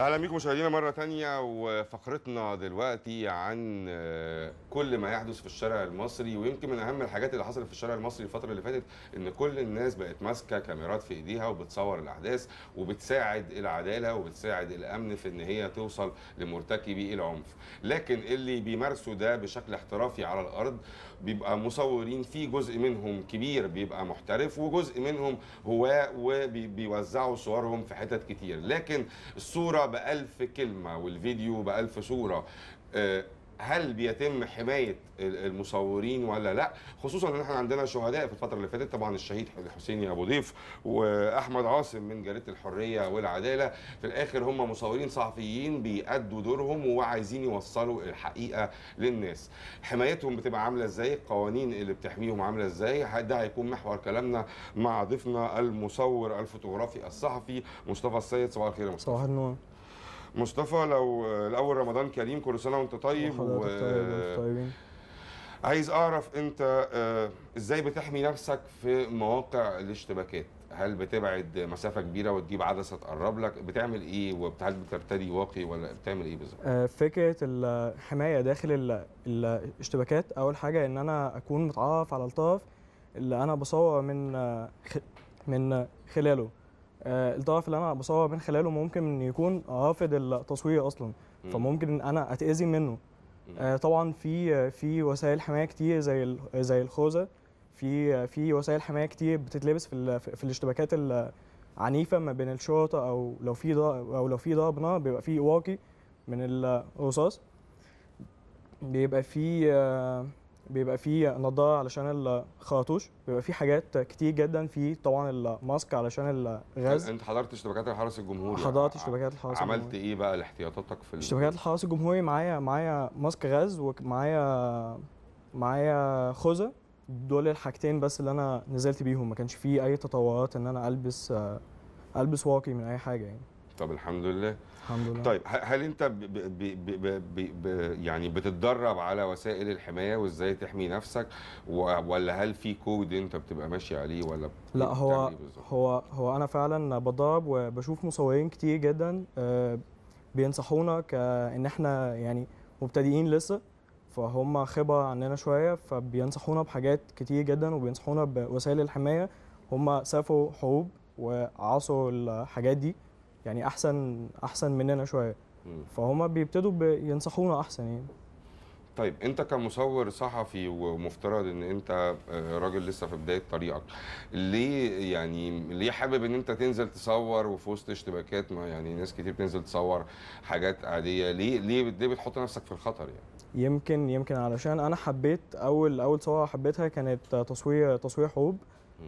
اهلا بيكم مشاهدينا مره تانية وفقرتنا دلوقتي عن آه، كل ما يحدث في الشارع المصري ويمكن من اهم الحاجات اللي حصلت في الشارع المصري الفتره اللي فاتت ان كل الناس بقت ماسكه كاميرات في ايديها وبتصور الاحداث وبتساعد العداله وبتساعد الامن في ان هي توصل لمرتكبي العنف لكن اللي بيمارسوا ده بشكل احترافي على الارض بيبقى مصورين فيه جزء منهم كبير بيبقى محترف وجزء منهم هواء وبيوزعوا صورهم في حتت كتير لكن الصورة بألف كلمة والفيديو بألف صورة آه، هل بيتم حمايه المصورين ولا لا خصوصا ان احنا عندنا شهداء في الفتره اللي فاتت طبعا الشهيد حسين ابو ضيف واحمد عاصم من جريده الحريه والعداله في الاخر هم مصورين صحفيين بيأدوا دورهم وعايزين يوصلوا الحقيقه للناس حمايتهم بتبقى عامله ازاي القوانين اللي بتحميهم عامله ازاي ده هيكون محور كلامنا مع ضيفنا المصور الفوتوغرافي الصحفي مصطفى السيد صباح الخير يا مصطفى صباح النور مصطفى لو الاول رمضان كريم كل سنه وانت طيب, طيب، طيبين عايز اعرف انت آه، ازاي بتحمي نفسك في مواقع الاشتباكات هل بتبعد مسافه كبيره وتجيب عدسه تقرب لك بتعمل ايه وهل بترتدي واقي ولا بتعمل ايه بالظبط آه، فكره الحمايه داخل الاشتباكات اول حاجه ان انا اكون متعرف على الطرف اللي انا بصور من آه، من خلاله آه، الطرف اللي انا بصور من خلاله ممكن يكون رافض التصوير اصلا فممكن انا اتاذي منه آه، طبعا في في وسائل حمايه كتير زي زي الخوذه في في وسائل حمايه كتير بتتلبس في في الاشتباكات العنيفه ما بين الشرطه او لو في او لو في ضرب نار بيبقى في واقي من الرصاص بيبقى في آه، بيبقى فيه نضاره علشان الخاطوش بيبقى فيه حاجات كتير جدا في طبعا الماسك علشان الغاز انت حضرت اشتباكات الحرس الجمهوري يعني حضرت اشتباكات الحرس عملت الجمهوري. ايه بقى لاحتياطاتك في اشتباكات الحرس الجمهوري معايا معايا ماسك غاز ومعايا معايا خوذه دول الحاجتين بس اللي انا نزلت بيهم ما كانش فيه اي تطورات ان انا البس البس واقي من اي حاجه يعني طب الحمد لله الحمد لله طيب هل انت ب ب ب ب ب يعني بتتدرب على وسائل الحمايه وازاي تحمي نفسك ولا هل في كود انت بتبقى ماشي عليه ولا لا هو ايه هو هو انا فعلا بضرب وبشوف مصورين كتير جدا آه، بينصحونا كان احنا يعني مبتدئين لسه فهم خبره عننا شويه فبينصحونا بحاجات كتير جدا وبينصحونا بوسائل الحمايه هم سافروا حروب وعاصروا الحاجات دي يعني احسن احسن مننا شويه فهما بيبتدوا بينصحونا احسن يعني طيب انت كمصور صحفي ومفترض ان انت آه، راجل لسه في بدايه طريقك ليه يعني ليه حابب ان انت تنزل تصور وفي وسط اشتباكات ما يعني ناس كتير بتنزل تصور حاجات عاديه ليه ليه ليه بتحط نفسك في الخطر يعني يمكن يمكن علشان انا حبيت اول اول صوره حبيتها كانت تصوير تصوير حروب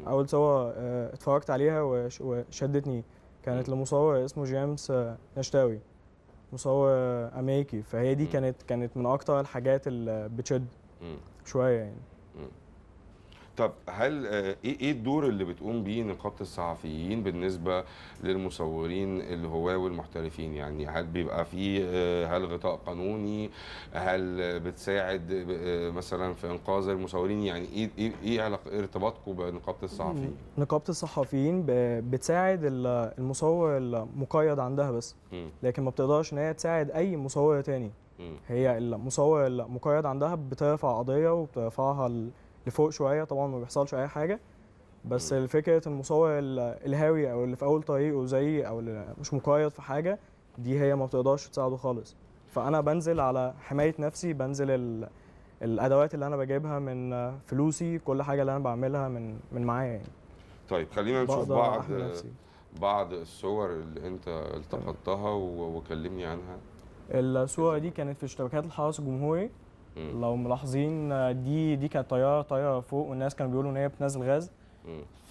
اول صوره آه، اتفرجت عليها وشدتني كانت لمصور اسمه جيمس نشتاوي مصور امريكي فهي دي كانت كانت من اكتر الحاجات اللي بتشد شويه يعني طب هل آه، إيه،, ايه الدور اللي بتقوم بيه نقابه الصحفيين بالنسبه للمصورين الهواه والمحترفين يعني هل بيبقى في آه، هل غطاء قانوني هل بتساعد آه، مثلا في انقاذ المصورين يعني ايه ايه, إيه, إيه ارتباطكم بنقابه الصحفيين نقابه الصحفيين بتساعد المصور المقيد عندها بس لكن ما بتقدرش ان هي تساعد اي مصور تاني هي المصور المقيد عندها بترفع قضيه وبترفعها لفوق شويه طبعا ما بيحصلش اي حاجه بس فكره المصور الهاوي او اللي في اول طريقه زي او اللي مش مقيد في حاجه دي هي ما بتقدرش تساعده خالص فانا بنزل على حمايه نفسي بنزل ال... الادوات اللي انا بجيبها من فلوسي كل حاجه اللي انا بعملها من من معايا يعني طيب خلينا نشوف بعض بعض الصور اللي انت التقطتها وكلمني عنها الصوره دي كانت في اشتباكات الحرس الجمهوري لو ملاحظين دي دي كانت طياره طايره فوق والناس كانوا بيقولوا ان هي بتنزل غاز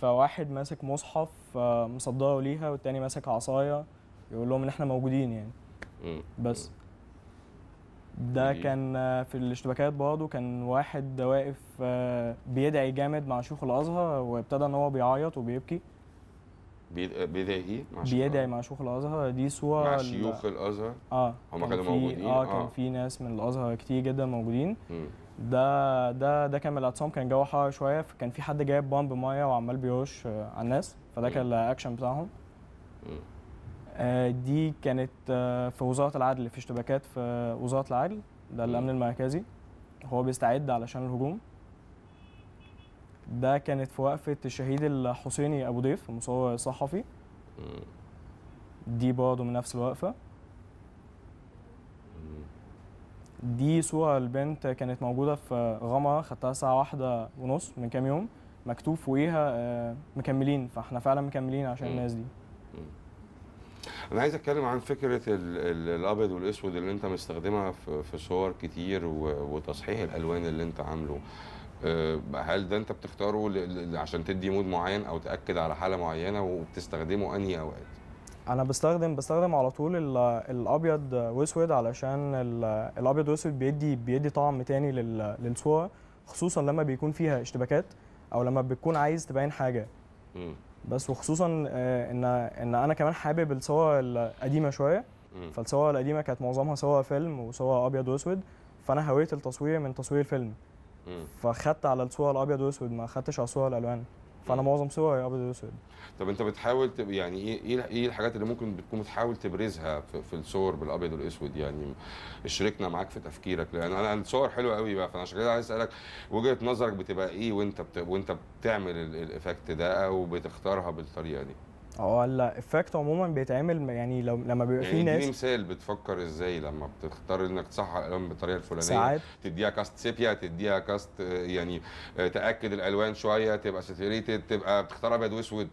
فواحد ماسك مصحف آه، مصدره ليها والتاني ماسك عصايه يقول لهم ان احنا موجودين يعني بس ده كان آه، في الاشتباكات برضه كان واحد واقف آه، بيدعي جامد مع شيوخ الازهر وابتدى ان هو بيعيط وبيبكي بيدعي مع بيدعي مع شيوخ الازهر دي صور مع شيوخ الازهر اه هم كانوا موجودين اه كان آه. في ناس من الازهر كتير جدا موجودين ده ده ده كان من الاعتصام كان جو حار شويه فكان في حد جايب بامب ميه وعمال بيرش آه، على الناس فده كان الاكشن بتاعهم آه دي كانت آه، في وزاره العدل في اشتباكات في وزاره العدل ده الامن المركزي هو بيستعد علشان الهجوم ده كانت في وقفه الشهيد الحسيني ابو ضيف مصور صحفي دي برضه من نفس الوقفه دي صورة البنت كانت موجودة في غمرة خدتها الساعة واحدة ونص من كام يوم مكتوب فوقيها آه، مكملين فاحنا فعلا مكملين عشان الناس دي انا عايز اتكلم عن فكره الابيض والاسود اللي انت مستخدمها في صور كتير وتصحيح الالوان اللي انت عامله آه، هل ده انت بتختاره عشان تدي مود معين او تاكد على حاله معينه وبتستخدمه انهي اوقات انا بستخدم بستخدم على طول الابيض واسود علشان الابيض واسود بيدي بيدي طعم تاني للصوره خصوصا لما بيكون فيها اشتباكات او لما بتكون عايز تبين حاجه م. بس وخصوصا آه، ان ان انا كمان حابب الصور القديمه شويه فالصور القديمه كانت معظمها صور فيلم وصور ابيض واسود فانا هويت التصوير من تصوير الفيلم فخدت على الصور الابيض والاسود ما خدتش على الصور الالوان فانا معظم صوري ابيض واسود طب انت بتحاول تب... يعني ايه ايه, إيه الحاجات اللي ممكن بتكون بتحاول تبرزها في, الصور بالابيض والاسود يعني اشركنا معاك في تفكيرك لان انا الصور حلوه قوي بقى فانا عشان كده عايز اسالك وجهه نظرك بتبقى ايه وانت وانت بتعمل الايفكت ده او بتختارها بالطريقه دي اه هلا عموما بيتعمل يعني لو لما بيبقى في يعني ناس اديني مثال بتفكر ازاي لما بتختار انك تصحح الالوان بالطريقه الفلانيه ساعات تديها كاست سيبيا تديها كاست آه، يعني آه، تاكد الالوان شويه تبقى ساتوريتد تبقى بتختار ابيض واسود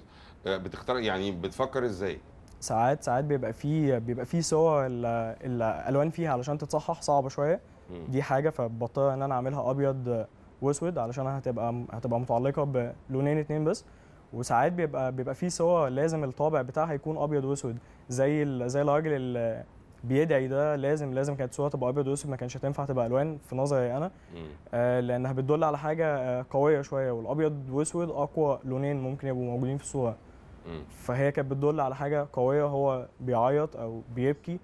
آه، بتختار يعني بتفكر ازاي ساعات ساعات بيبقى في بيبقى في صور الالوان فيها علشان تتصحح صعبه شويه دي حاجه فبضطر ان انا اعملها ابيض واسود علشان هتبقى هتبقى متعلقه بلونين اتنين بس وساعات بيبقى بيبقى في صور لازم الطابع بتاعها يكون ابيض واسود زي زي الراجل اللي بيدعي ده لازم لازم كانت صوره تبقى ابيض واسود ما كانش هتنفع تبقى الوان في نظري انا آه لانها بتدل على حاجه آه، قويه شويه والابيض واسود اقوى لونين ممكن يبقوا موجودين في الصوره فهي كانت بتدل على حاجه قويه هو بيعيط او بيبكي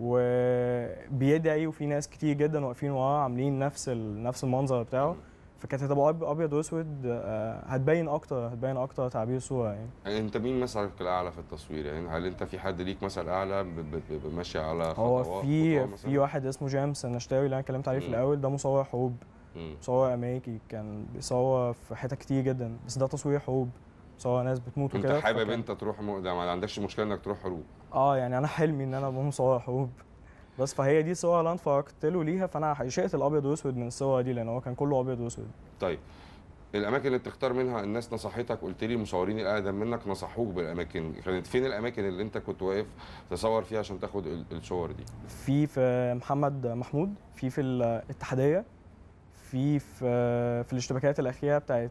وبيدعي وفي ناس كتير جدا واقفين وراه عاملين نفس نفس المنظر بتاعه فكانت هتبقى ابيض واسود آه، هتبين اكتر هتبين اكتر تعبير الصوره يعني. يعني انت مين مثلك الاعلى في التصوير يعني هل انت في حد ليك مثل اعلى ماشي على خطوات هو في في واحد اسمه جيمس النشتاوي اللي انا اتكلمت عليه في الاول ده مصور حروب مصور امريكي كان بيصور في حتت كتير جدا بس ده تصوير حروب مصور ناس بتموت وكده انت حابب انت تروح يعني ما عندكش مشكله انك تروح حروب اه يعني انا حلمي ان انا ابقى مصور حروب بس فهي دي صور اللي انا له ليها فانا شئت الابيض واسود من الصور دي لان هو كان كله ابيض واسود طيب الاماكن اللي بتختار منها الناس نصحتك قلت لي المصورين الاقدم منك نصحوك بالاماكن كانت فين الاماكن اللي انت كنت واقف تصور فيها عشان تاخد الصور دي في في محمد محمود في في الاتحاديه في في في الاشتباكات الاخيره بتاعت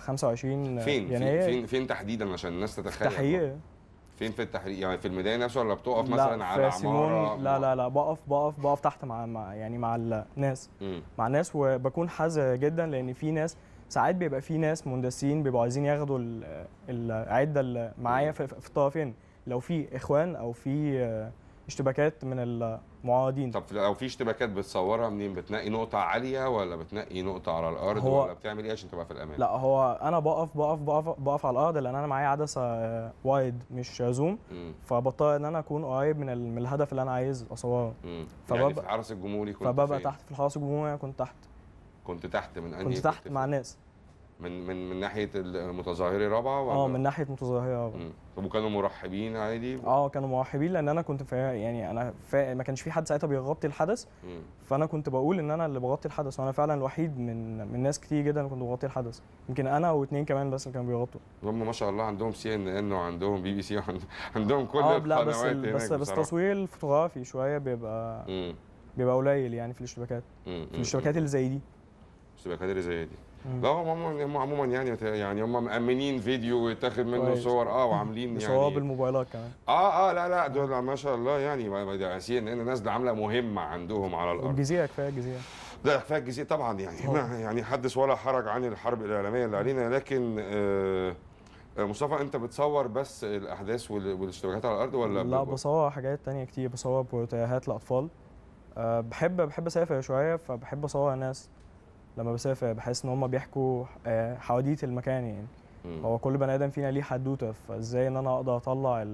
25 فين يناير فين فين, فين تحديدا عشان الناس تتخيل تحيه فين في التحرير يعني في الميدان نفسه ولا بتقف مثلا على عماره لا لا لا بقف بقف بقف تحت مع, يعني مع الناس مع الناس وبكون حذر جدا لان في ناس ساعات بيبقى في ناس مهندسين بيبقوا عايزين ياخدوا العده اللي معايا في الطرفين لو في اخوان او في آه، اشتباكات من معادين طب لو في اشتباكات بتصورها منين بتنقي نقطه عاليه ولا بتنقي نقطه على الارض هو ولا بتعمل ايه عشان تبقى في الامان لا هو انا بقف بقف بقف بقف على الارض لان انا معايا عدسه وايد آه، مش زوم فبضطر ان انا اكون قريب من, من الهدف اللي انا عايز اصوره فببقى يعني في الحرس الجمهوري كنت فببقى تحت في الحرس الجمهوري كنت تحت كنت تحت من انهي كنت تحت مع الناس من من من ناحيه المتظاهري رابعه اه من ناحيه متظاهري رابعه طب وكانوا مرحبين عادي اه كانوا مرحبين لان انا كنت في يعني انا في ما كانش في حد ساعتها بيغطي الحدث مم. فانا كنت بقول ان انا اللي بغطي الحدث وانا فعلا الوحيد من من ناس كتير جدا كنت بغطي الحدث يمكن انا واثنين كمان بس اللي كانوا بيغطوا هم ما شاء الله عندهم سي ان ان وعندهم بي بي سي وعندهم كل آه لا بس بس, بس التصوير الفوتوغرافي شويه بيبقى مم. بيبقى قليل يعني في الاشتباكات في الاشتباكات اللي زي دي الاشتباكات اللي زي دي لا هم عموما يعني يعني هم مأمنين فيديو ويتاخد منه صور اه وعاملين يعني صواب بالموبايلات كمان اه اه لا لا دول ما شاء الله يعني سي ان ان الناس دي عامله مهمه عندهم على الارض الجزيره كفايه الجزيره لا كفايه الجزيره طبعا يعني ما يعني حدث ولا حرج عن الحرب الاعلاميه اللي علينا لكن آه, آه، مصطفى انت بتصور بس الاحداث والاشتباكات على الارض ولا لا بصور حاجات تانية كتير بصور بروتيهات لاطفال أه بحب بحب اسافر شويه فبحب اصور ناس لما بسافر بحس ان هم بيحكوا آه، حواديت المكان يعني مم. هو كل بني ادم فينا ليه حدوته فازاي ان انا اقدر اطلع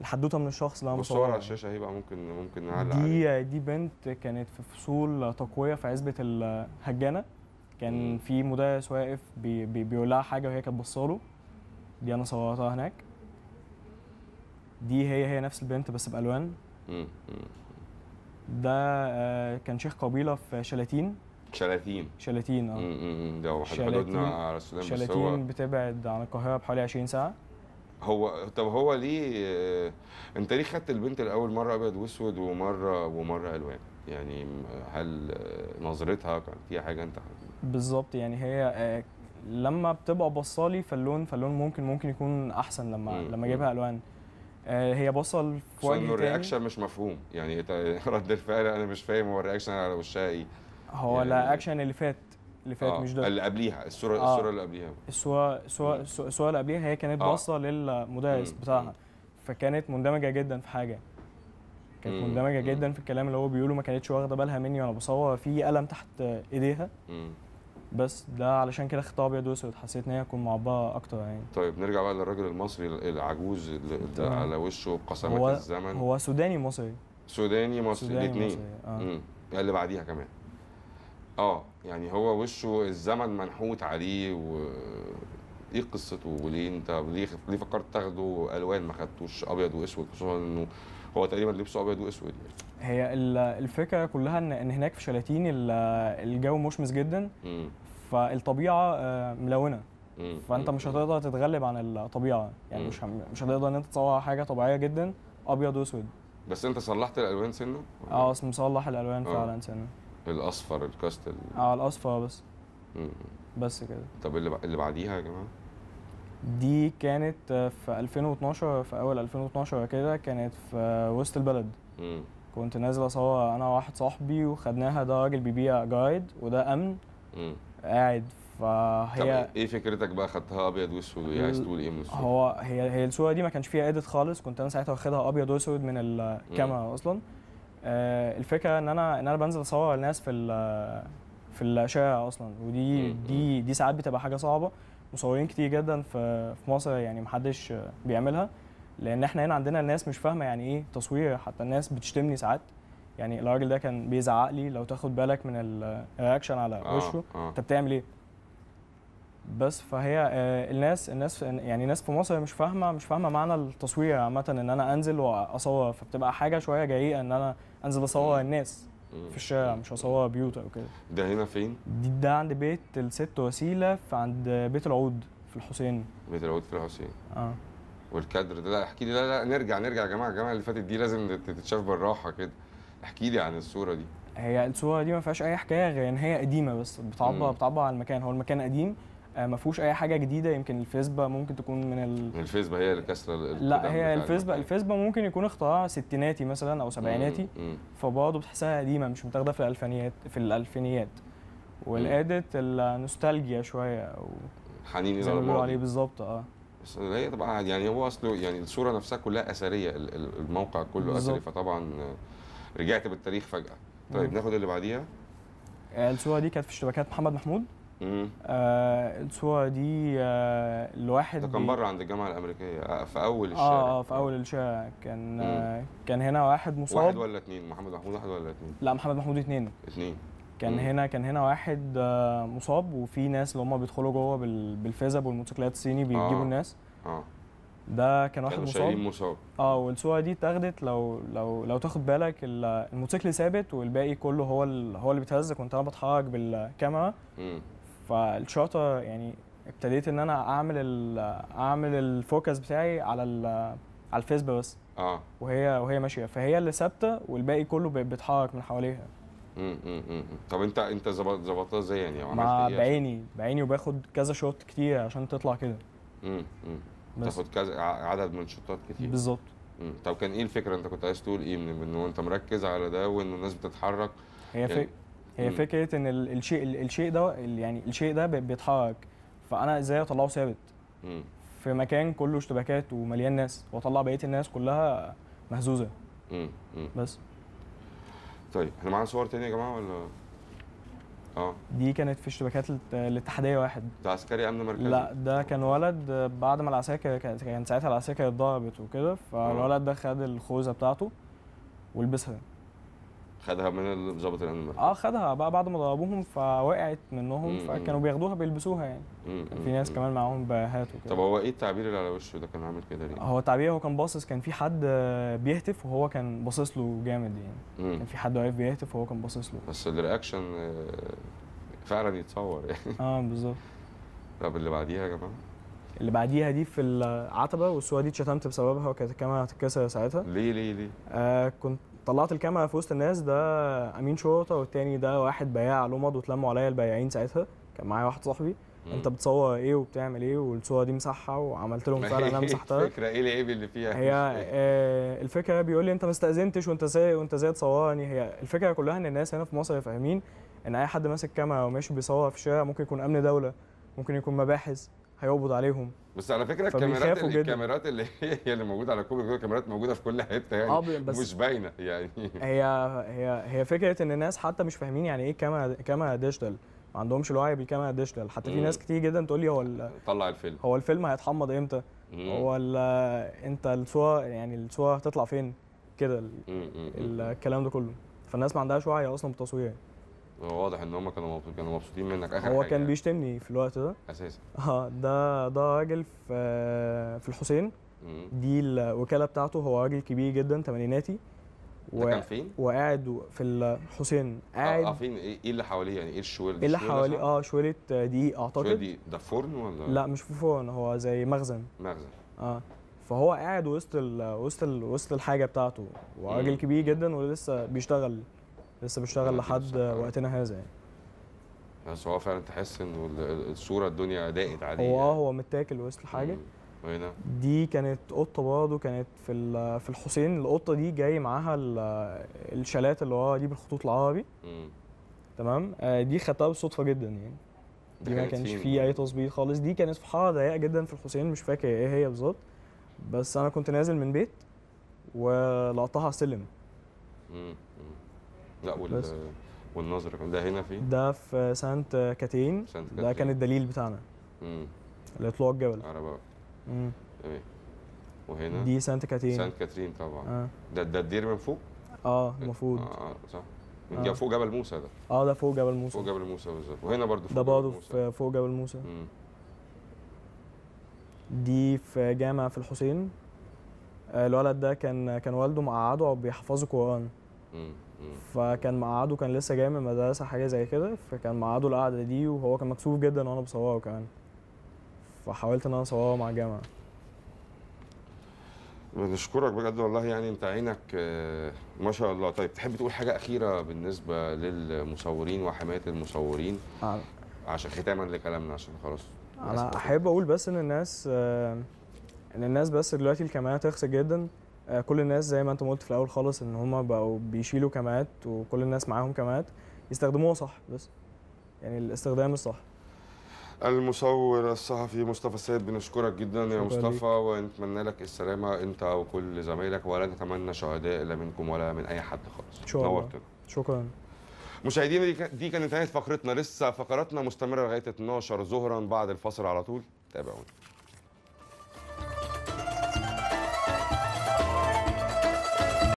الحدوته من الشخص اللي انا بصور على يعني. الشاشه هي بقى ممكن ممكن نعلق دي عليه. دي بنت كانت في فصول تقويه في عزبه الهجانه كان مم. في مدرس واقف بي بي لها حاجه وهي كانت بصاله دي انا صورتها هناك دي هي هي نفس البنت بس بالوان مم. ده آه، كان شيخ قبيله في شلاتين شلاتين شلاتين اه امم ده حدودنا على السودان شلاتين هو بتبعد عن القاهره بحوالي 20 ساعه هو طب هو ليه آه، انت ليه خدت البنت الاول مره ابيض واسود ومره ومره الوان يعني هل نظرتها كان فيها حاجه انت بالظبط يعني هي آه، لما بتبقى بصالي فاللون فاللون ممكن ممكن يكون احسن لما مم. لما اجيبها الوان آه، هي بصل في وجه تاني الرياكشن مش مفهوم يعني رد الفعل انا مش فاهم هو الرياكشن على وشها ايه هو يعني لا اكشن اللي فات اللي فات آه مش ده اللي قبليها الصوره آه الصوره اللي قبليها الصوره الصوره الصوره اللي قبليها هي كانت آه باصه للمدرس بتاعها فكانت مندمجه جدا في حاجه كانت مندمجه جدا في الكلام اللي هو بيقوله ما كانتش واخده بالها مني وانا بصور في قلم تحت ايديها بس ده علشان كده خطاب ابيض واسود حسيت ان هي هتكون معبره اكتر يعني طيب نرجع بقى للراجل المصري العجوز اللي على وشه قسمه الزمن هو سوداني مصري سوداني مصري الاثنين آه. اللي بعديها كمان اه يعني هو وشه الزمن منحوت عليه و ايه قصته وليه انت ليه ليه فكرت تاخده الوان ما خدتوش ابيض واسود خصوصا انه هو تقريبا لبسه ابيض واسود يعني هي الفكره كلها ان ان هناك في شلاتين الجو مشمس جدا م. فالطبيعه آه، ملونه م. فانت مش هتقدر تتغلب عن الطبيعه يعني م. مش مش هتقدر ان انت تصور حاجه طبيعيه جدا ابيض واسود بس انت صلحت الالوان سنه؟ اه مصلح الالوان آه. فعلا سنه الاصفر الكاستل اه الاصفر بس مم. بس كده طب اللي اللي بعديها يا جماعه دي كانت في 2012 في اول 2012 كده كانت في وسط البلد مم. كنت نازل اصور انا وواحد صاحبي وخدناها ده راجل بيبيع جايد وده امن مم. قاعد طب ايه فكرتك بقى خدتها ابيض واسود يعني ال... عايز تقول ايه من الصوره؟ هو هي هي الصوره دي ما كانش فيها اديت خالص كنت انا ساعتها واخدها ابيض واسود من الكاميرا اصلا آه، الفكره ان انا ان انا بنزل اصور الناس في في الشارع اصلا ودي دي دي ساعات بتبقى حاجه صعبه مصورين كتير جدا في في مصر يعني محدش بيعملها لان احنا هنا عندنا الناس مش فاهمه يعني ايه تصوير حتى الناس بتشتمني ساعات يعني الراجل ده كان بيزعق لي لو تاخد بالك من الرياكشن على آه، وشه آه. انت بتعمل ايه بس فهي آه، الناس الناس يعني ناس في مصر مش فاهمه مش فاهمه معنى التصوير عامه ان انا انزل واصور فبتبقى حاجه شويه جريئه ان انا انزل اصور الناس في الشارع مش هصور بيوت او كده ده هنا فين؟ ده عند بيت الست وسيله في عند بيت العود في الحسين بيت العود في الحسين اه والكادر ده لا احكي لي لا لا نرجع نرجع يا جماعه الجامعه اللي فاتت دي لازم تتشاف بالراحه كده احكي لي عن الصوره دي هي الصوره دي ما فيهاش اي حكايه غير ان هي قديمه بس بتعبر بتعبر عن المكان هو المكان قديم آه، ما فيهوش اي حاجه جديده يمكن الفيسبا ممكن تكون من ال... الفيسبا هي اللي كسره لا هي الفيسبا الفيسبا ممكن يكون اختراع ستيناتي مثلا او سبعيناتي فبرضه بتحسها قديمه مش متاخده في الالفينيات في الالفينيات والادت النوستالجيا شويه او حنين الى الماضي عليه بالظبط اه بس هي طبعا يعني،, يعني هو اصله يعني الصوره نفسها كلها اثريه الموقع كله بالزبط. اثري فطبعا رجعت بالتاريخ فجاه طيب مم. ناخد اللي بعديها آه، الصوره دي كانت في اشتباكات محمد محمود آه الصوره دي آه الواحد ده كان بره عند الجامعه الامريكيه آه، في اول آه، الشارع اه, في اول الشارع كان آه كان هنا واحد مصاب واحد ولا اتنين محمد محمود واحد ولا اتنين لا محمد محمود اتنين اتنين كان مم. هنا كان هنا واحد آه مصاب وفي ناس اللي هم بيدخلوا جوه بالفيزب والموتوسيكلات الصيني بيجيبوا آه. الناس اه ده كان واحد مصاب مصاب اه والصوره دي اتاخدت لو لو لو تاخد بالك الموتوسيكل ثابت والباقي كله هو هو اللي بيتهز كنت انا بتحرك بالكاميرا مم. فالشاطه يعني ابتديت ان انا اعمل اعمل الفوكس بتاعي على على الفيس بس اه وهي وهي ماشيه فهي اللي ثابته والباقي كله بيتحرك من حواليها امم طب انت انت ظبطتها ازاي يعني مع إيه بعيني بعيني وباخد كذا شوت كتير عشان تطلع كده امم تاخد كذا عدد من شوتات كتير بالظبط طب كان ايه الفكره انت كنت عايز تقول ايه من انه انت مركز على ده وانه الناس بتتحرك هي يعني فك... هي مم. فكره ان الشيء الشيء ده يعني الشيء ده بيتحرك فانا ازاي اطلعه ثابت في مكان كله اشتباكات ومليان ناس واطلع بقيه الناس كلها مهزوزه مم. مم. بس طيب احنا معانا صور تانية يا جماعه ولا اه دي كانت في اشتباكات الاتحاديه واحد ده عسكري امن مركزي لا ده كان ولد بعد ما العساكر كان ساعتها العساكر اتضربت وكده آه. فالولد ده خد الخوذه بتاعته ولبسها خدها من ظابط الامن اه خدها بقى بعد ما ضربوهم فوقعت منهم فكانوا بياخدوها بيلبسوها يعني في ناس كمان معاهم باهات وكده طب هو ايه التعبير اللي على وشه ده كان عامل كده ليه؟ هو التعبير هو كان باصص كان في حد بيهتف وهو كان باصص له جامد يعني كان في حد واقف بيهتف وهو كان باصص له بس الرياكشن آه، فعلا يتصور يعني اه بالظبط طب اللي بعديها يا جماعه اللي بعديها دي في العتبه والصوره دي اتشتمت بسببها وكانت الكاميرا هتتكسر ساعتها ليه ليه ليه؟ آه كنت طلعت الكاميرا في وسط الناس ده امين شرطه والتاني ده واحد بياع لومض واتلموا عليا البياعين ساعتها كان معايا واحد صاحبي مم. انت بتصور ايه وبتعمل ايه والصوره دي مسحها وعملت لهم فعلا انا مسحتها الفكره ايه العيب اللي فيها هي آه الفكره بيقول لي انت ما استاذنتش وانت ازاي وانت ازاي تصورني هي الفكره كلها ان الناس هنا في مصر فاهمين ان اي حد ماسك كاميرا وماشي بيصور في الشارع ممكن يكون امن دوله ممكن يكون مباحث هيقبض عليهم بس على فكره الكاميرات اللي الكاميرات اللي هي اللي موجوده على كل كاميرات موجوده في كل حته يعني آه، بس مش باينه يعني هي هي هي فكره ان الناس حتى مش فاهمين يعني ايه كاميرا كاميرا ديجيتال ما عندهمش الوعي بالكاميرا ديجيتال حتى في ناس كتير جدا تقول لي هو طلع الفيلم هو الفيلم هيتحمض امتى هو انت الصوره يعني الصوره هتطلع فين كده الكلام ده كله فالناس ما عندهاش وعي اصلا بالتصوير يعني واضح ان هم كانوا مبسوطين كانوا مبسوطين منك اخر هو حاجة. كان يعني. بيشتمني في الوقت ده اساسا اه ده ده راجل في في الحسين دي الوكاله بتاعته هو راجل كبير جدا تمانيناتي و... كان فين؟ وقاعد في الحسين آه، قاعد اه فين إيه،, ايه اللي حواليه يعني ايه الشوال ايه اللي حواليه اه شويله دقيق اعتقد شويله دقيق ده فرن ولا لا مش في فرن هو زي مخزن مخزن اه فهو قاعد وسط ال... وسط ال... وسط الحاجه بتاعته وراجل كبير جدا ولسه بيشتغل لسه بشتغل لحد وقتنا هذا يعني بس هو فعلا تحس ان الصوره الدنيا ضاقت عليه هو يعني. اه هو متاكل وسط حاجه نعم. دي كانت قطه برضه كانت في في الحسين القطه دي جاي معاها الشالات اللي هو دي بالخطوط العربي تمام آه دي خدتها بالصدفه جدا يعني دي ما كانش فيه اي تظبيط خالص دي كانت في حاره ضيقه جدا في الحسين مش فاكر ايه هي بالظبط بس انا كنت نازل من بيت ولقطتها على السلم لا وال بس. والنظر ده هنا فين؟ ده في سانت كاتين سانت كاتين ده كان الدليل بتاعنا امم اللي طلوع الجبل عربة امم وهنا دي سانت كاتين سانت كاترين طبعا آه. ده ده الدير من فوق؟ اه المفروض آه،, آه, اه صح من آه. فوق جبل موسى ده اه ده فوق جبل موسى فوق جبل موسى بالظبط وهنا برضه فوق ده برضه فوق جبل موسى امم دي في جامع في الحسين آه، الولد ده كان كان والده مقعده وبيحفظه قران امم فكان مقعده كان لسه جاي من المدرسه حاجه زي كده فكان مقعده القعده دي وهو كان مكسوف جدا وانا بصوره كمان فحاولت ان انا اصوره مع الجامعه بنشكرك بجد والله يعني انت عينك آه، ما شاء الله طيب تحب تقول حاجه اخيره بالنسبه للمصورين وحمايه المصورين آه. عشان ختاما لكلامنا عشان خلاص انا احب اقول بس ان الناس آه، ان الناس بس دلوقتي الكاميرا تخسر جدا آه، كل الناس زي ما انت قلت في الاول خالص ان هم بقوا بيشيلوا كمات وكل الناس معاهم كمات يستخدموها صح بس يعني الاستخدام الصح المصور الصحفي مصطفى السيد بنشكرك جدا يا مصطفى ونتمنى لك السلامه انت وكل زمايلك ولا نتمنى شهداء لا منكم ولا من اي حد خالص نورتنا شكرا مشاهدينا دي كانت نهايه فقرتنا لسه فقراتنا مستمره لغايه 12 ظهرا بعد الفصل على طول تابعونا